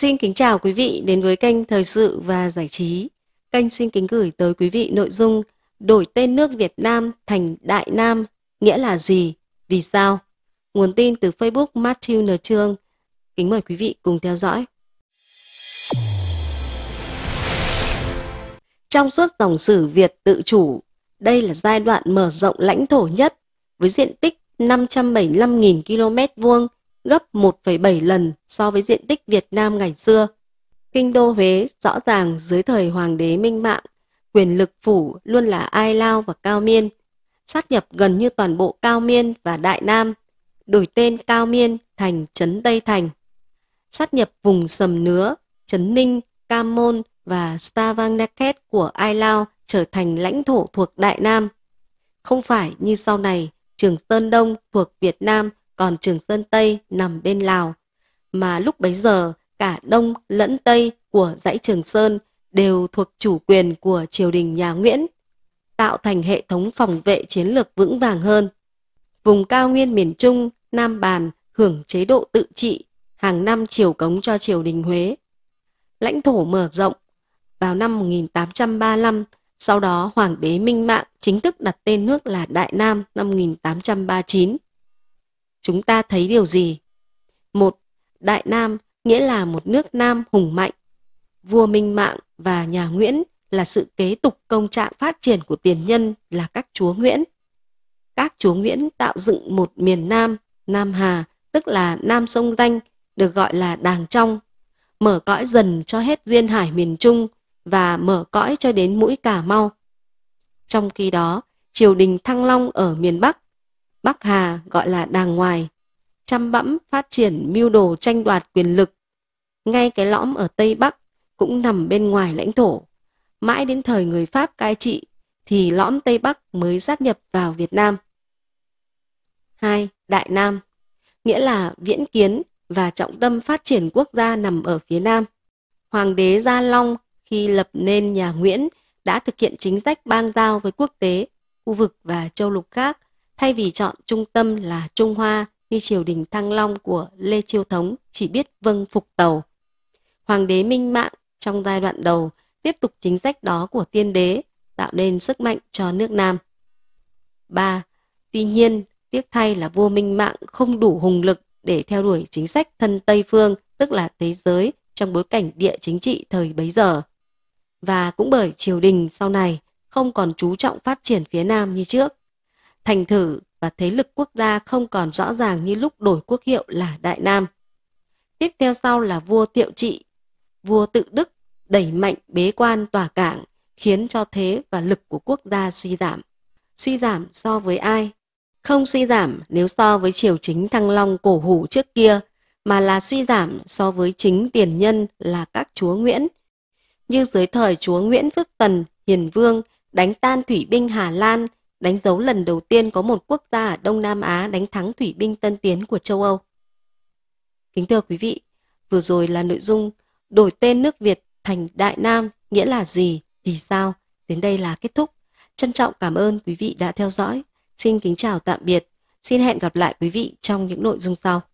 Xin kính chào quý vị đến với kênh Thời sự và Giải trí. Kênh xin kính gửi tới quý vị nội dung Đổi tên nước Việt Nam thành Đại Nam nghĩa là gì, vì sao? Nguồn tin từ Facebook Matthew N. Trương. Kính mời quý vị cùng theo dõi. Trong suốt dòng sử Việt tự chủ, đây là giai đoạn mở rộng lãnh thổ nhất với diện tích 575.000 km vuông gấp 1,7 lần so với diện tích Việt Nam ngày xưa. Kinh đô Huế rõ ràng dưới thời Hoàng đế Minh Mạng, quyền lực phủ luôn là Ai Lao và Cao Miên, sát nhập gần như toàn bộ Cao Miên và Đại Nam, đổi tên Cao Miên thành Trấn Tây Thành, sát nhập vùng Sầm Nứa, Trấn Ninh, Cam Môn và Stavangnaket của Ai Lao trở thành lãnh thổ thuộc Đại Nam. Không phải như sau này, Trường Sơn Đông thuộc Việt Nam còn Trường Sơn Tây nằm bên Lào. Mà lúc bấy giờ, cả Đông lẫn Tây của dãy Trường Sơn đều thuộc chủ quyền của triều đình nhà Nguyễn, tạo thành hệ thống phòng vệ chiến lược vững vàng hơn. Vùng cao nguyên miền Trung, Nam Bàn hưởng chế độ tự trị, hàng năm triều cống cho triều đình Huế. Lãnh thổ mở rộng. Vào năm 1835, sau đó Hoàng đế Minh Mạng chính thức đặt tên nước là Đại Nam năm 1839 chúng ta thấy điều gì? Một, Đại Nam nghĩa là một nước Nam hùng mạnh. Vua Minh Mạng và nhà Nguyễn là sự kế tục công trạng phát triển của tiền nhân là các chúa Nguyễn. Các chúa Nguyễn tạo dựng một miền Nam, Nam Hà, tức là Nam Sông Danh, được gọi là Đàng Trong, mở cõi dần cho hết duyên hải miền Trung và mở cõi cho đến mũi Cà Mau. Trong khi đó, triều đình Thăng Long ở miền Bắc Bắc Hà gọi là đàng ngoài, chăm bẫm phát triển mưu đồ tranh đoạt quyền lực. Ngay cái lõm ở Tây Bắc cũng nằm bên ngoài lãnh thổ. Mãi đến thời người Pháp cai trị thì lõm Tây Bắc mới sát nhập vào Việt Nam. 2. Đại Nam Nghĩa là viễn kiến và trọng tâm phát triển quốc gia nằm ở phía Nam. Hoàng đế Gia Long khi lập nên nhà Nguyễn đã thực hiện chính sách bang giao với quốc tế, khu vực và châu lục khác – Thay vì chọn trung tâm là Trung Hoa như triều đình Thăng Long của Lê Chiêu Thống chỉ biết vâng phục tàu. Hoàng đế Minh Mạng trong giai đoạn đầu tiếp tục chính sách đó của tiên đế tạo nên sức mạnh cho nước Nam. 3. Tuy nhiên, tiếc thay là vua Minh Mạng không đủ hùng lực để theo đuổi chính sách thân Tây Phương, tức là thế giới, trong bối cảnh địa chính trị thời bấy giờ. Và cũng bởi triều đình sau này không còn chú trọng phát triển phía Nam như trước thành thử và thế lực quốc gia không còn rõ ràng như lúc đổi quốc hiệu là Đại Nam. Tiếp theo sau là vua Tiệu Trị, vua tự Đức đẩy mạnh bế quan tỏa cảng, khiến cho thế và lực của quốc gia suy giảm. Suy giảm so với ai? Không suy giảm nếu so với triều chính Thăng Long cổ hủ trước kia, mà là suy giảm so với chính tiền nhân là các chúa Nguyễn. Như dưới thời chúa Nguyễn Phước Tần, Hiền Vương đánh tan thủy binh Hà Lan – đánh dấu lần đầu tiên có một quốc gia ở Đông Nam Á đánh thắng thủy binh tân tiến của châu Âu. Kính thưa quý vị, vừa rồi là nội dung đổi tên nước Việt thành Đại Nam nghĩa là gì, vì sao, đến đây là kết thúc. Trân trọng cảm ơn quý vị đã theo dõi. Xin kính chào tạm biệt. Xin hẹn gặp lại quý vị trong những nội dung sau.